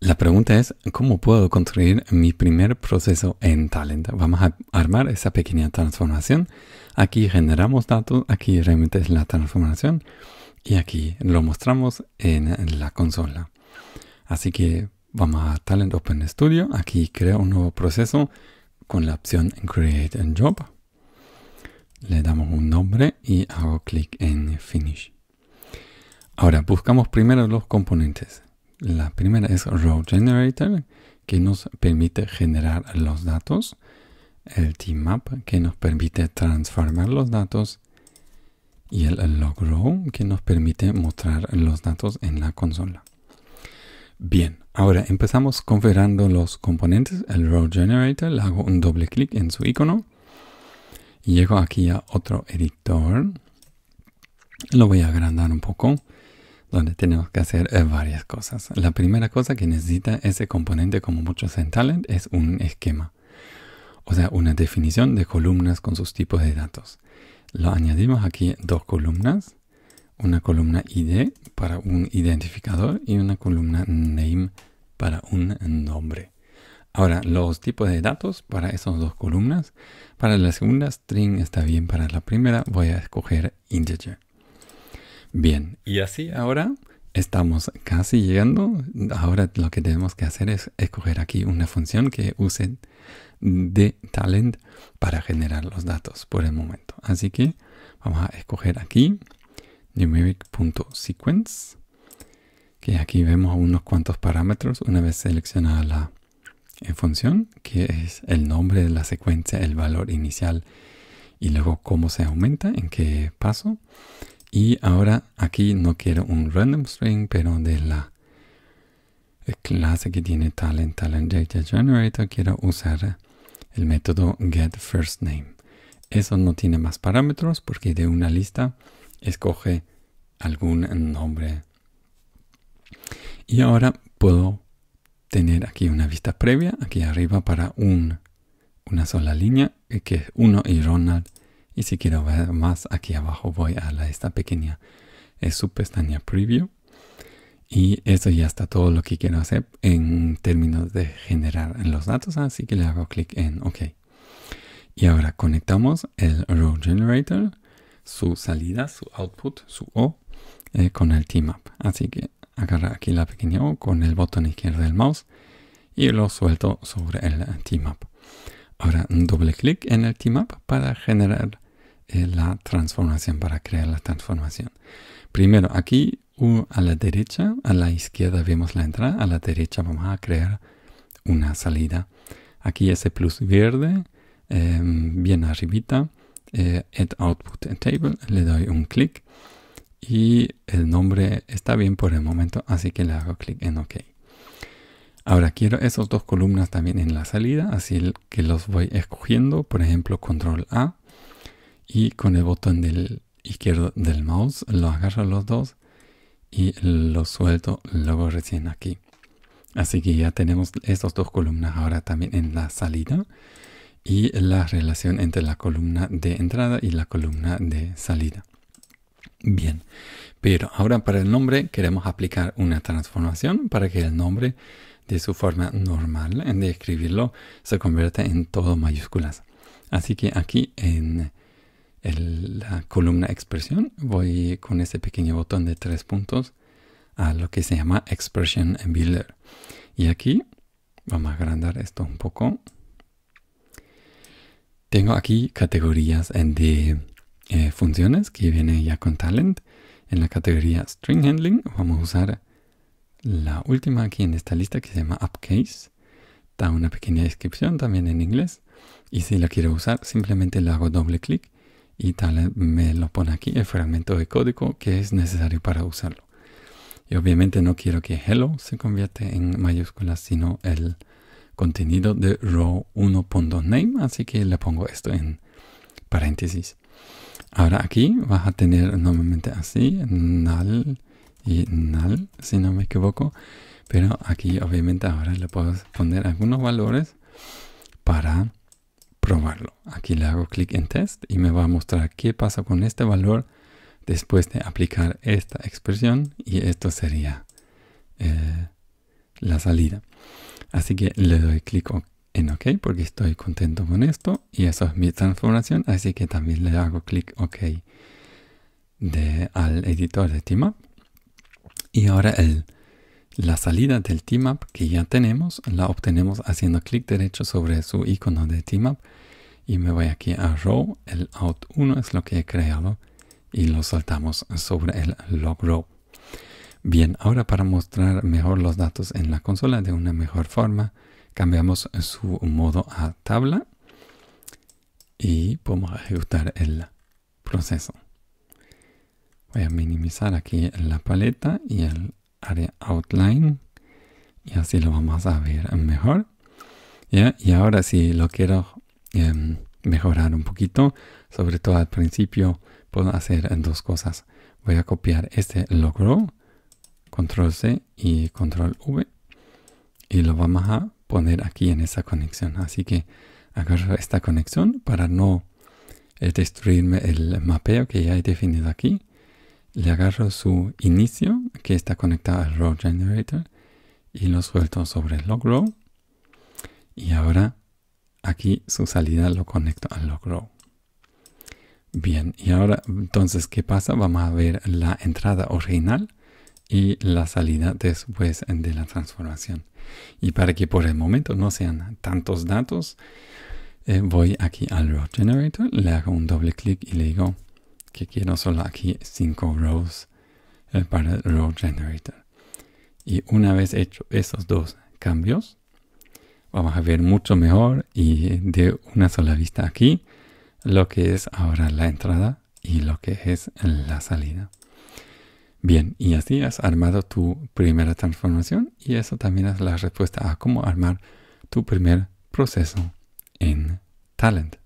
La pregunta es, ¿cómo puedo construir mi primer proceso en Talent? Vamos a armar esa pequeña transformación. Aquí generamos datos, aquí realmente la transformación y aquí lo mostramos en la consola. Así que vamos a Talent Open Studio, aquí creo un nuevo proceso con la opción Create a Job. Le damos un nombre y hago clic en Finish. Ahora buscamos primero los componentes. La primera es Row Generator, que nos permite generar los datos. El Map que nos permite transformar los datos. Y el Log Row, que nos permite mostrar los datos en la consola. Bien, ahora empezamos configurando los componentes. El Row Generator, le hago un doble clic en su icono. Llego aquí a otro editor. Lo voy a agrandar un poco donde tenemos que hacer eh, varias cosas. La primera cosa que necesita ese componente, como muchos en Talent, es un esquema. O sea, una definición de columnas con sus tipos de datos. Lo añadimos aquí dos columnas. Una columna ID para un identificador y una columna name para un nombre. Ahora, los tipos de datos para esas dos columnas. Para la segunda string está bien, para la primera voy a escoger integer. Bien, y así ahora estamos casi llegando. Ahora lo que tenemos que hacer es escoger aquí una función que use de talent para generar los datos por el momento. Así que vamos a escoger aquí numeric.sequence, que aquí vemos unos cuantos parámetros una vez seleccionada la eh, función, que es el nombre de la secuencia, el valor inicial y luego cómo se aumenta, en qué paso. Y ahora aquí no quiero un random string, pero de la clase que tiene talent, talent data generator, quiero usar el método get first name. Eso no tiene más parámetros porque de una lista escoge algún nombre. Y ahora puedo tener aquí una vista previa, aquí arriba para una sola línea, eh, que es uno y Ronald y si quiero ver más, aquí abajo voy a esta pequeña es eh, pestaña preview. Y eso ya está todo lo que quiero hacer en términos de generar los datos, así que le hago clic en OK. Y ahora conectamos el Row Generator, su salida, su output, su O, eh, con el t Así que agarra aquí la pequeña O con el botón izquierdo del mouse y lo suelto sobre el t Ahora doble clic en el t para generar la transformación, para crear la transformación. Primero, aquí a la derecha, a la izquierda vemos la entrada, a la derecha vamos a crear una salida. Aquí ese plus verde, em, bien arribita, eh, add output table, le doy un clic y el nombre está bien por el momento, así que le hago clic en OK. Ahora quiero esas dos columnas también en la salida, así que los voy escogiendo, por ejemplo, control A y con el botón del izquierdo del mouse lo agarro los dos y lo suelto luego recién aquí. Así que ya tenemos estas dos columnas ahora también en la salida y la relación entre la columna de entrada y la columna de salida. Bien, pero ahora para el nombre queremos aplicar una transformación para que el nombre de su forma normal de escribirlo se convierta en todo mayúsculas. Así que aquí en la columna expresión, voy con ese pequeño botón de tres puntos a lo que se llama Expression Builder. Y aquí, vamos a agrandar esto un poco. Tengo aquí categorías de eh, funciones que viene ya con Talent. En la categoría String Handling vamos a usar la última aquí en esta lista que se llama Upcase. Da una pequeña descripción también en inglés. Y si la quiero usar, simplemente le hago doble clic y tal eh, me lo pone aquí el fragmento de código que es necesario para usarlo. Y obviamente no quiero que hello se convierta en mayúsculas, sino el contenido de row 1.name, así que le pongo esto en paréntesis. Ahora aquí vas a tener normalmente así, null y null, si no me equivoco, pero aquí obviamente ahora le puedo poner algunos valores para probarlo. Aquí le hago clic en test y me va a mostrar qué pasa con este valor después de aplicar esta expresión y esto sería eh, la salida. Así que le doy clic en OK porque estoy contento con esto y eso es mi transformación. Así que también le hago clic OK de, al editor de TMAP. Y ahora el, la salida del TMAP que ya tenemos la obtenemos haciendo clic derecho sobre su icono de TMAP y me voy aquí a row, el out 1 es lo que he creado y lo saltamos sobre el log row. Bien, ahora para mostrar mejor los datos en la consola de una mejor forma, cambiamos su modo a tabla y podemos ejecutar el proceso. Voy a minimizar aquí la paleta y el área outline y así lo vamos a ver mejor. Y ahora si lo quiero Em, mejorar un poquito, sobre todo al principio puedo hacer dos cosas. Voy a copiar este logro, control C y control V y lo vamos a poner aquí en esa conexión. Así que agarro esta conexión para no eh, destruirme el mapeo que ya he definido aquí. Le agarro su inicio que está conectado al row generator y lo suelto sobre el logro Y ahora aquí su salida lo conecto al logro. Bien, y ahora entonces, ¿qué pasa? Vamos a ver la entrada original y la salida después de la transformación. Y para que por el momento no sean tantos datos, eh, voy aquí al Row Generator, le hago un doble clic y le digo que quiero solo aquí cinco rows eh, para el Row Generator. Y una vez hecho esos dos cambios, vamos a ver mucho mejor y de una sola vista aquí lo que es ahora la entrada y lo que es la salida. Bien, y así has armado tu primera transformación y eso también es la respuesta a cómo armar tu primer proceso en Talent.